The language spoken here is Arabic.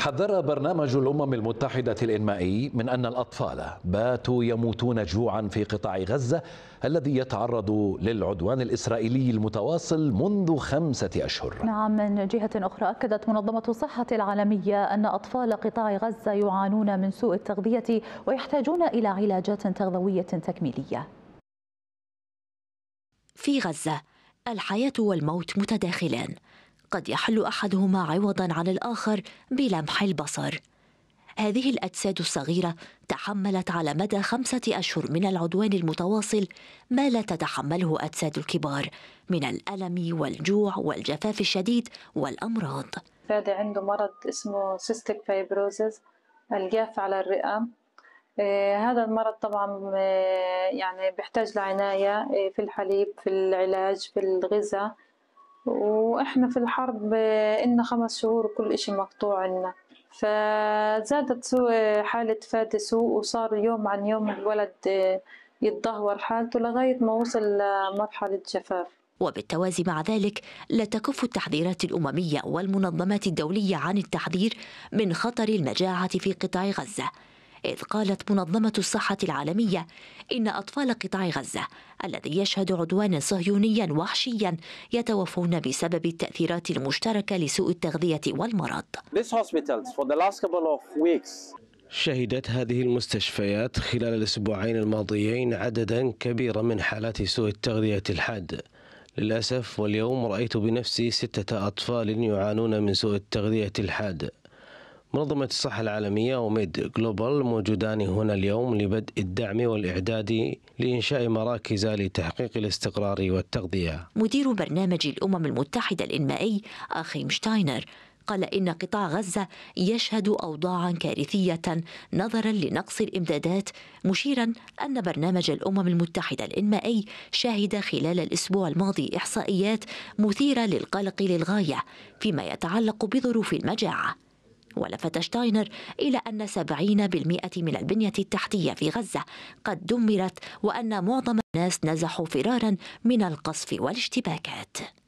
حذر برنامج الأمم المتحدة الإنمائي من أن الأطفال باتوا يموتون جوعا في قطاع غزة الذي يتعرض للعدوان الإسرائيلي المتواصل منذ خمسة أشهر نعم من جهة أخرى أكدت منظمة الصحة العالمية أن أطفال قطاع غزة يعانون من سوء التغذية ويحتاجون إلى علاجات تغذوية تكميلية في غزة الحياة والموت متداخلان قد يحل احدهما عوضا عن الاخر بلمح البصر هذه الاجساد الصغيره تحملت على مدى خمسه اشهر من العدوان المتواصل ما لا تتحمله اجساد الكبار من الالم والجوع والجفاف الشديد والامراض فادي عنده مرض اسمه سيستيك فايبروزيز الجاف على الرئه آه، هذا المرض طبعا آه، يعني بيحتاج لعناية آه، في الحليب في العلاج في الغذاء واحنا في الحرب إن خمس شهور كل إشي مقطوع لنا فزادت حالة فادي سوء وصار يوم عن يوم الولد آه، يتدهور حالته لغاية ما وصل لمرحلة جفاف وبالتوازي مع ذلك لا تكف التحذيرات الامميه والمنظمات الدوليه عن التحذير من خطر المجاعه في قطاع غزه إذ قالت منظمة الصحة العالمية إن أطفال قطاع غزة الذي يشهد عدوانا صهيونيا وحشيا يتوفون بسبب التأثيرات المشتركة لسوء التغذية والمرض شهدت هذه المستشفيات خلال الأسبوعين الماضيين عددا كبيرا من حالات سوء التغذية الحاد للأسف واليوم رأيت بنفسي ستة أطفال يعانون من سوء التغذية الحاد منظمة الصحة العالمية وميد جلوبال موجودان هنا اليوم لبدء الدعم والإعداد لإنشاء مراكز لتحقيق الاستقرار والتغذية مدير برنامج الأمم المتحدة الإنمائي أخيم شتاينر قال إن قطاع غزة يشهد أوضاعا كارثية نظرا لنقص الإمدادات مشيرا أن برنامج الأمم المتحدة الإنمائي شهد خلال الأسبوع الماضي إحصائيات مثيرة للقلق للغاية فيما يتعلق بظروف المجاعة ولفت شتاينر إلى أن 70% من البنية التحتية في غزة قد دمرت وأن معظم الناس نزحوا فرارا من القصف والاشتباكات